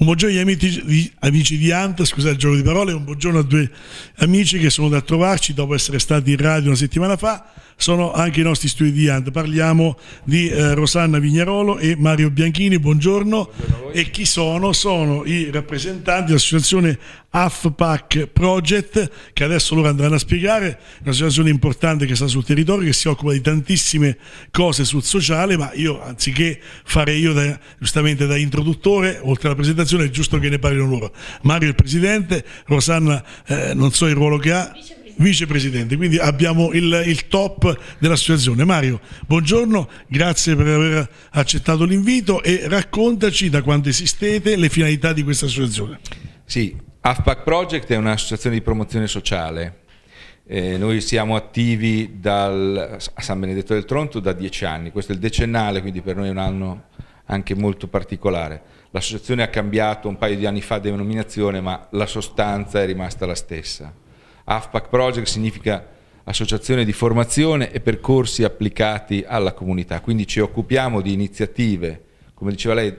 Un buongiorno agli amici di, amici di Ant, scusate il gioco di parole, un buongiorno a due amici che sono da trovarci dopo essere stati in radio una settimana fa sono anche i nostri studi di studianti. Parliamo di eh, Rosanna Vignarolo e Mario Bianchini, buongiorno. buongiorno e chi sono? Sono i rappresentanti dell'associazione AFPAC Project che adesso loro andranno a spiegare, un'associazione importante che sta sul territorio, che si occupa di tantissime cose sul sociale, ma io anziché fare io da, giustamente da introduttore, oltre alla presentazione è giusto che ne parlino loro. Mario è il presidente, Rosanna eh, non so il ruolo che ha. Vice vicepresidente, quindi abbiamo il, il top dell'associazione. Mario, buongiorno, grazie per aver accettato l'invito e raccontaci da quando esistete le finalità di questa associazione. Sì, AFPAC Project è un'associazione di promozione sociale. Eh, noi siamo attivi dal, a San Benedetto del Tronto da dieci anni, questo è il decennale, quindi per noi è un anno anche molto particolare. L'associazione ha cambiato un paio di anni fa denominazione, ma la sostanza è rimasta la stessa. AFPAC Project significa associazione di formazione e percorsi applicati alla comunità, quindi ci occupiamo di iniziative, come diceva lei,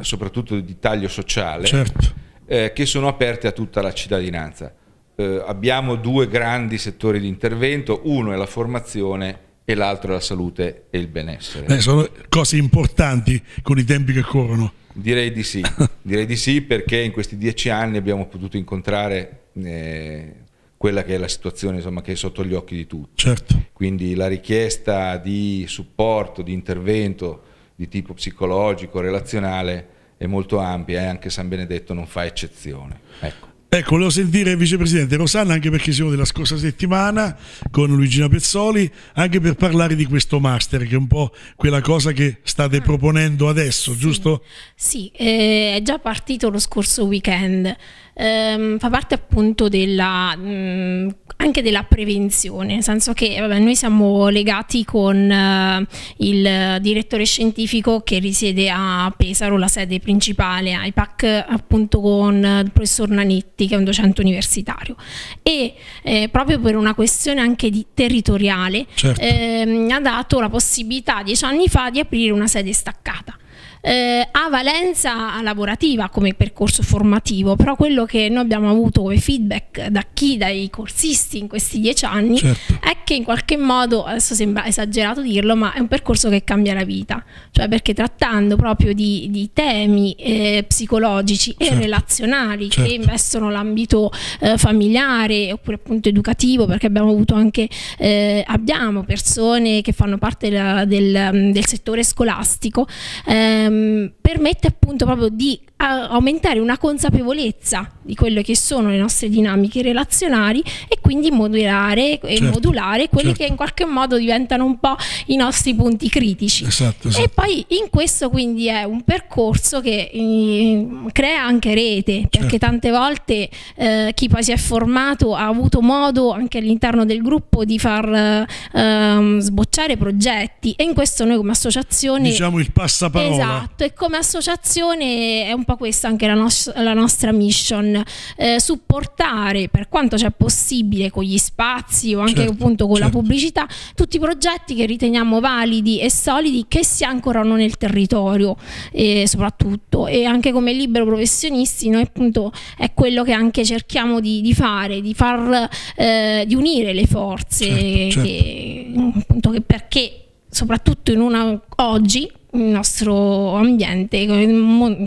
soprattutto di taglio sociale, certo. eh, che sono aperte a tutta la cittadinanza. Eh, abbiamo due grandi settori di intervento, uno è la formazione e l'altro è la salute e il benessere. Beh, sono cose importanti con i tempi che corrono. Direi di sì, direi di sì perché in questi dieci anni abbiamo potuto incontrare eh, quella che è la situazione insomma, che è sotto gli occhi di tutti. Certo. Quindi la richiesta di supporto, di intervento di tipo psicologico, relazionale è molto ampia e anche San Benedetto non fa eccezione. Ecco. Ecco, volevo sentire Vicepresidente Rosanna anche perché siamo della scorsa settimana con Luigina Pezzoli, anche per parlare di questo master che è un po' quella cosa che state ah. proponendo adesso, sì. giusto? Sì, eh, è già partito lo scorso weekend ehm, fa parte appunto della, mh, mm, anche della prevenzione, nel senso che vabbè, noi siamo legati con eh, il direttore scientifico che risiede a Pesaro, la sede principale IPAC appunto con eh, il professor Nanetti che è un docente universitario e eh, proprio per una questione anche di territoriale certo. ehm, ha dato la possibilità dieci anni fa di aprire una sede staccata eh, ha valenza lavorativa come percorso formativo, però quello che noi abbiamo avuto come feedback da chi, dai corsisti in questi dieci anni, certo. è che in qualche modo, adesso sembra esagerato dirlo, ma è un percorso che cambia la vita, cioè perché trattando proprio di, di temi eh, psicologici certo. e relazionali certo. che investono l'ambito eh, familiare oppure appunto educativo, perché abbiamo avuto anche, eh, abbiamo persone che fanno parte la, del, del, settore scolastico, eh, ehm, permette appunto proprio di aumentare una consapevolezza di quelle che sono le nostre dinamiche relazionali e quindi modulare, certo, e modulare quelli certo. che in qualche modo diventano un po' i nostri punti critici. Esatto, esatto. E poi in questo quindi è un percorso che eh, crea anche rete, perché certo. tante volte eh, chi poi si è formato ha avuto modo anche all'interno del gruppo di far eh, sbocciare progetti e in questo noi come associazione... Diciamo il passaparola. Esatto, Esatto, e come associazione è un po' questa anche la, no la nostra mission, eh, supportare per quanto c'è possibile con gli spazi o anche certo, appunto con certo. la pubblicità tutti i progetti che riteniamo validi e solidi che si ancorano nel territorio eh, soprattutto e anche come libero professionisti noi appunto è quello che anche cerchiamo di, di fare, di, far, eh, di unire le forze certo, che, certo. appunto, che perché soprattutto in una oggi il nostro ambiente,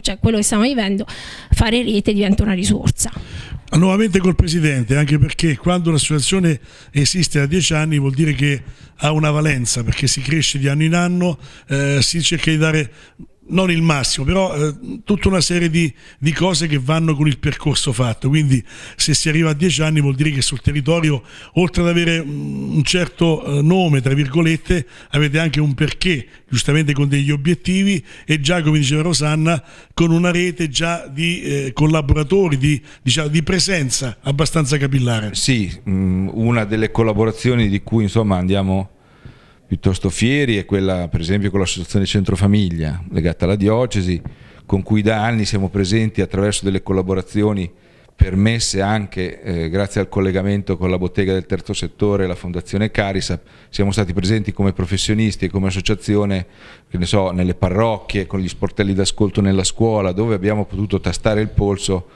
cioè quello che stiamo vivendo, fare rete diventa una risorsa. Nuovamente col Presidente, anche perché quando un'associazione esiste da dieci anni vuol dire che ha una valenza, perché si cresce di anno in anno, eh, si cerca di dare non il massimo, però eh, tutta una serie di, di, cose che vanno con il percorso fatto. Quindi se si arriva a dieci anni vuol dire che sul territorio, oltre ad avere mm, un certo eh, nome, tra virgolette, avete anche un perché, giustamente con degli obiettivi e già, come diceva Rosanna, con una rete già di eh, collaboratori, di, diciamo, di, presenza abbastanza capillare. Sì, mh, mm, una delle collaborazioni di cui insomma andiamo piuttosto fieri è quella per esempio con l'associazione Centro Famiglia legata alla diocesi con cui da anni siamo presenti attraverso delle collaborazioni permesse anche eh, grazie al collegamento con la bottega del terzo settore e la fondazione Carisap, siamo stati presenti come professionisti e come associazione so, nelle parrocchie, con gli sportelli d'ascolto nella scuola, dove abbiamo potuto tastare il polso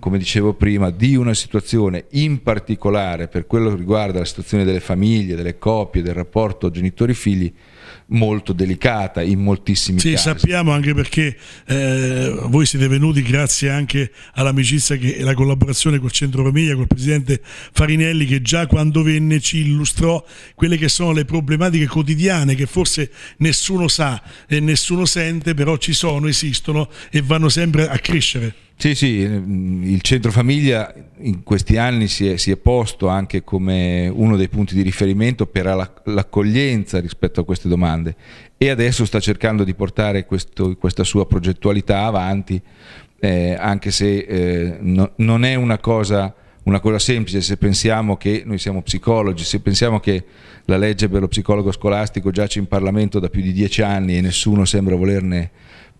come dicevo prima, di una situazione in particolare per quello che riguarda la situazione delle famiglie, delle coppie, del rapporto genitori-figli molto delicata in moltissimi sì, casi. Sì, sappiamo anche perché eh, voi siete venuti grazie anche all'amicizia e alla collaborazione col Centro Famiglia, col Presidente Farinelli che già quando venne ci illustrò quelle che sono le problematiche quotidiane che forse nessuno sa e nessuno sente, però ci sono, esistono e vanno sempre a crescere. Sì, sì, mm, il centro famiglia in questi anni si è, si è posto anche come uno dei punti di riferimento per l'accoglienza rispetto a queste domande e adesso sta cercando di portare questo, questa sua progettualità avanti, eh, anche se eh, no, non è una cosa una cosa semplice se pensiamo che noi siamo psicologi, se pensiamo che la legge per lo psicologo scolastico giace in Parlamento da più di dieci anni e nessuno sembra volerne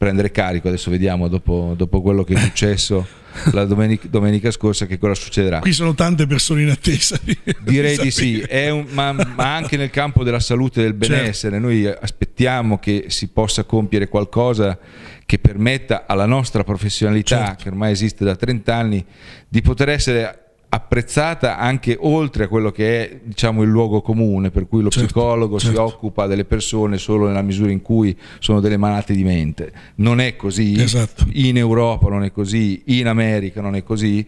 prendere carico. Adesso vediamo dopo, dopo quello che è successo la domenica, domenica, scorsa che cosa succederà. Qui sono tante persone in attesa. Di, Direi di, di sì, un, ma, ma, anche nel campo della salute e del certo. benessere. Certo. Noi aspettiamo che si possa compiere qualcosa che permetta alla nostra professionalità, certo. che ormai esiste da 30 anni, di poter essere apprezzata anche oltre a quello che è diciamo, il luogo comune, per cui lo certo, psicologo certo. si occupa delle persone solo nella misura in cui sono delle malate di mente. Non è così, esatto. in Europa non è così, in America non è così.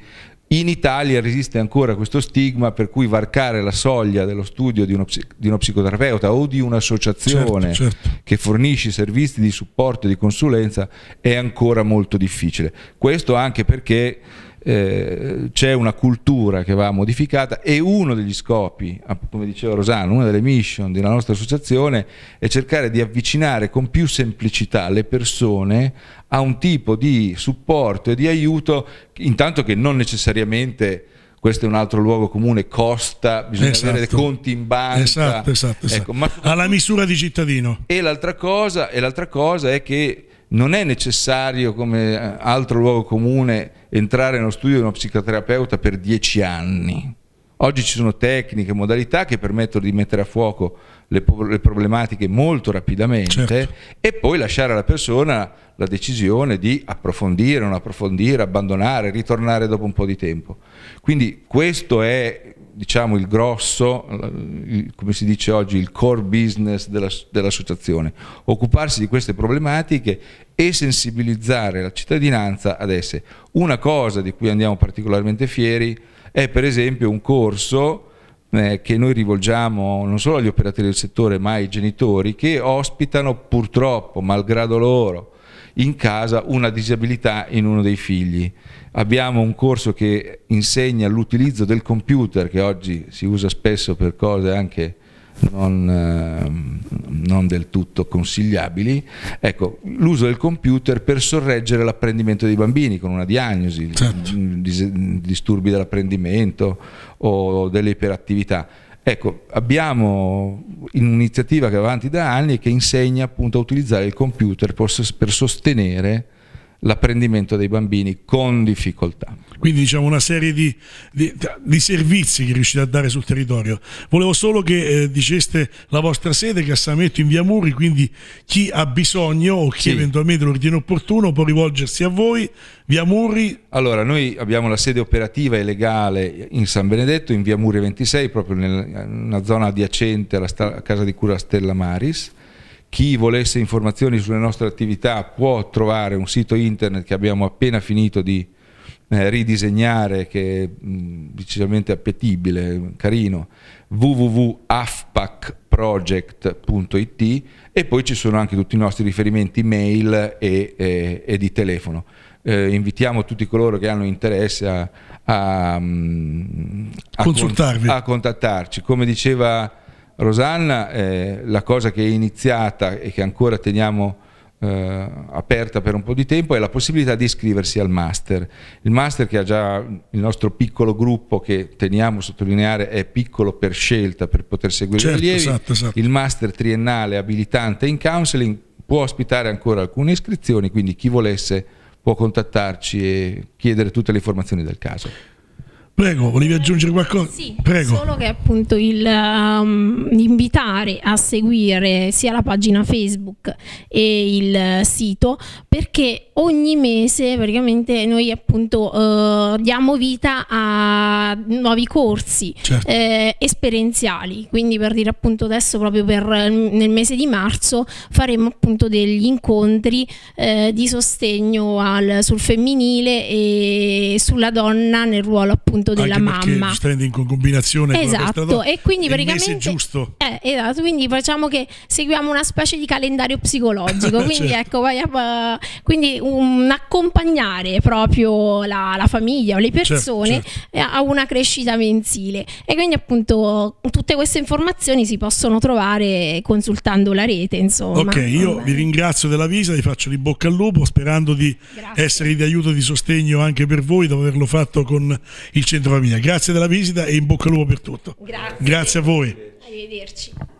In Italia resiste ancora questo stigma per cui varcare la soglia dello studio di uno, di uno psicoterapeuta o di un'associazione certo, certo. che fornisce servizi di supporto e di consulenza è ancora molto difficile. Questo anche perché eh, c'è una cultura che va modificata e uno degli scopi, ah, come diceva Rosano, una delle mission della nostra associazione è cercare di avvicinare con più semplicità le persone a un tipo di supporto e di aiuto, intanto che non necessariamente questo è un altro luogo comune, costa, bisogna esatto. avere dei conti in banca. Esatto, esatto, ecco, esatto. Ecco, ma... Alla misura di cittadino. E l'altra cosa, cosa, è che non è necessario come eh, altro luogo comune entrare nello studio di uno psicoterapeuta per dieci anni. Oggi ci sono tecniche, modalità che permettono di mettere a fuoco le, le problematiche molto rapidamente certo. e poi lasciare alla persona la decisione di approfondire, non approfondire, abbandonare, ritornare dopo un po' di tempo. Quindi questo è diciamo il grosso, il, come si dice oggi, il core business della, dell'associazione, occuparsi di queste problematiche e sensibilizzare la cittadinanza ad esse. Una cosa di cui andiamo particolarmente fieri è per esempio un corso eh, che noi rivolgiamo non solo agli operatori del settore ma ai genitori che ospitano purtroppo, malgrado loro, in casa una disabilità in uno dei figli. Abbiamo un corso che insegna l'utilizzo del computer che oggi si usa spesso per cose anche non, eh, non del tutto consigliabili, ecco, l'uso del computer per sorreggere l'apprendimento dei bambini con una diagnosi, certo. Mm, disturbi dell'apprendimento o delle iperattività. Ecco, abbiamo un'iniziativa che va avanti da anni e che insegna appunto a utilizzare il computer per sostenere l'apprendimento dei bambini con difficoltà quindi diciamo una serie di, di, di, servizi che riuscite a dare sul territorio. Volevo solo che eh, diceste la vostra sede che è a Sametto in via Muri, quindi chi ha bisogno o chi sì. eventualmente lo ritiene opportuno può rivolgersi a voi, via Muri. Allora, noi abbiamo la sede operativa e legale in San Benedetto, in via Muri 26, proprio nel, in una zona adiacente alla sta, casa di cura Stella Maris. Chi volesse informazioni sulle nostre attività può trovare un sito internet che abbiamo appena finito di eh, ridisegnare che è decisamente appetibile, carino, www.afpacproject.it e poi ci sono anche tutti i nostri riferimenti mail e, e, e di telefono. Eh, invitiamo tutti coloro che hanno interesse a, a, a, cont a contattarci. Come diceva Rosanna, eh, la cosa che è iniziata e che ancora teniamo eh, aperta per un po' di tempo è la possibilità di iscriversi al master. Il master che ha già il nostro piccolo gruppo che teniamo a sottolineare è piccolo per scelta per poter seguire certo, i allievi, esatto, esatto. il master triennale abilitante in counseling può ospitare ancora alcune iscrizioni, quindi chi volesse può contattarci e chiedere tutte le informazioni del caso. Prego, volevi aggiungere qualcosa? Sì, Prego. solo che appunto il, um, invitare a seguire sia la pagina Facebook e il sito perché ogni mese praticamente noi appunto uh, diamo vita a nuovi corsi certo. eh, esperienziali, quindi per dire appunto adesso proprio per, mm, nel mese di marzo faremo appunto degli incontri eh, di sostegno al, sul femminile e sulla donna nel ruolo appunto appunto della Anche mamma. Prendi in combinazione esatto. e quindi praticamente giusto. Eh, esatto, quindi facciamo che seguiamo una specie di calendario psicologico. quindi certo. ecco, quindi un accompagnare proprio la, la famiglia o le certo, persone certo, certo. a una crescita mensile. E quindi appunto tutte queste informazioni si possono trovare consultando la rete. Insomma. Ok, io Vabbè. vi ringrazio della visita, vi faccio di bocca al lupo sperando di Grazie. essere di aiuto e di sostegno anche per voi dopo averlo fatto con il Centro Famiglia. Grazie della visita e in bocca al lupo per tutto. Grazie. Grazie a voi. Arrivederci.